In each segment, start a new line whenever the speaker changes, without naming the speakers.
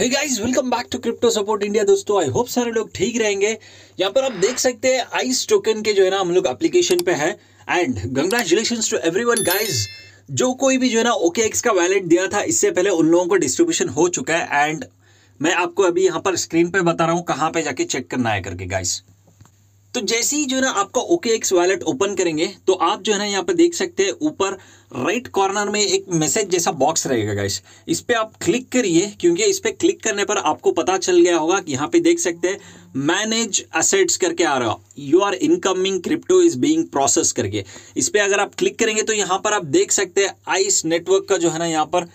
guys welcome back to crypto support India दोस्तों I hope सारे लोग ठीक रहेंगे यहाँ पर आप देख सकते हैं आइस टोकन के जो है ना हम लोग एप्लीकेशन पे है and congratulation to everyone guys जो कोई भी जो है ना ओके एक्स का वैलेट दिया था इससे पहले उन लोगों को डिस्ट्रीब्यूशन हो चुका है एंड मैं आपको अभी यहाँ पर स्क्रीन पे बता रहा हूँ कहाँ पे जाके चेक करना है करके गाइस तो जैसे ही जो है ना आपका ओके एक्स वॉलेट ओपन करेंगे तो आप जो है ना यहाँ पर देख सकते हैं ऊपर राइट कॉर्नर में एक मैसेज जैसा बॉक्स रहेगा गाइस इस पर आप क्लिक करिए क्योंकि इस पर क्लिक करने पर आपको पता चल गया होगा कि यहाँ पे देख सकते हैं मैनेज असेट्स करके आ रहा you are incoming crypto is being process करके इस पर अगर आप क्लिक करेंगे तो यहाँ पर आप देख सकते हैं आइस नेटवर्क का जो है ना यहाँ पर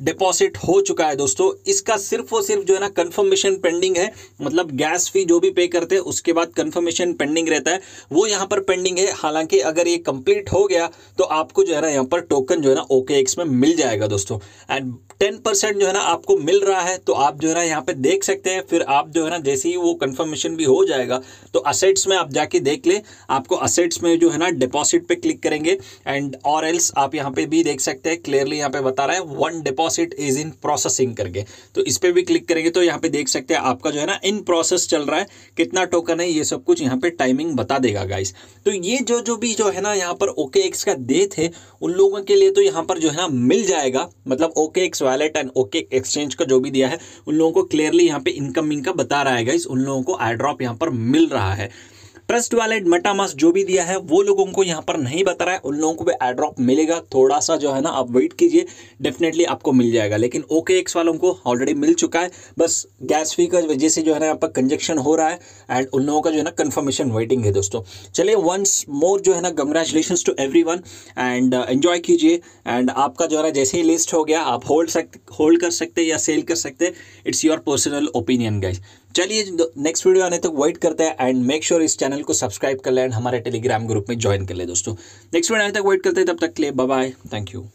डिपॉजिट हो चुका है दोस्तों इसका सिर्फ और सिर्फ जो है ना कंफर्मेशन पेंडिंग है मतलब गैस फी जो भी पे करते हैं उसके बाद कंफर्मेशन पेंडिंग रहता है वो यहां पर पेंडिंग है हालांकि अगर ये कंप्लीट हो गया तो आपको जो है ना यहाँ पर टोकन जो है ना ओके एक्स में मिल जाएगा दोस्तों एंड टेन परसेंट जो है ना आपको मिल रहा है तो आप जो है ना यहाँ पर देख सकते हैं फिर आप जो है ना जैसे ही वो कन्फर्मेशन भी हो जाएगा तो असेट्स में आप जाके देख लें आपको असेट्स में जो है ना डिपॉजिट पर क्लिक करेंगे एंड और एल्स आप यहाँ पे भी देख सकते हैं क्लियरली यहाँ पे बता रहा है one deposit deposit is in processing करके तो इस पर भी क्लिक करेंगे तो यहाँ पे देख सकते हैं आपका जो है ना इन प्रोसेस चल रहा है कितना टोकन है ये सब कुछ यहाँ पे टाइमिंग बता देगा गाइस तो ये जो जो भी जो है ना यहाँ पर ओके एक्स का दे थे उन लोगों के लिए तो यहाँ पर जो है ना मिल जाएगा मतलब OK X wallet and OK exchange का जो भी दिया है उन लोगों को क्लियरली यहाँ पे इनकमिंग का बता रहा है गाइस उन लोगों को आई ड्रॉप यहाँ पर मिल रहा है ट्रस्ट वॉलेट मेटामास जो भी दिया है वो लोगों को यहाँ पर नहीं बता रहा है उन लोगों को भी एड्रॉप मिलेगा थोड़ा सा जो है ना आप वेट कीजिए डेफिनेटली आपको मिल जाएगा लेकिन ओके एक्स वालों को ऑलरेडी मिल चुका है बस गैस फी का वजह से जो है ना यहाँ पर कंजेक्शन हो रहा है एंड उन लोगों का जो है ना कन्फर्मेशन वेटिंग है दोस्तों चलिए वंस मोर जो है ना congratulation to every and enjoy कीजिए एंड आपका जो है ना जैसे ही लिस्ट हो गया आप होल्ड सकते होल्ड कर सकते या सेल कर सकते it's your personal opinion guys चलिए नेक्स्ट वीडियो आने तक तो वेट करते हैं एंड मेक श्योर इस चैनल को सब्सक्राइब कर लें एंड हमारे टेलीग्राम ग्रुप में ज्वाइन कर ले दोस्तों नेक्स्ट वीडियो आने तक तो वेट करते हैं तब तक के लिए बाय थैंक यू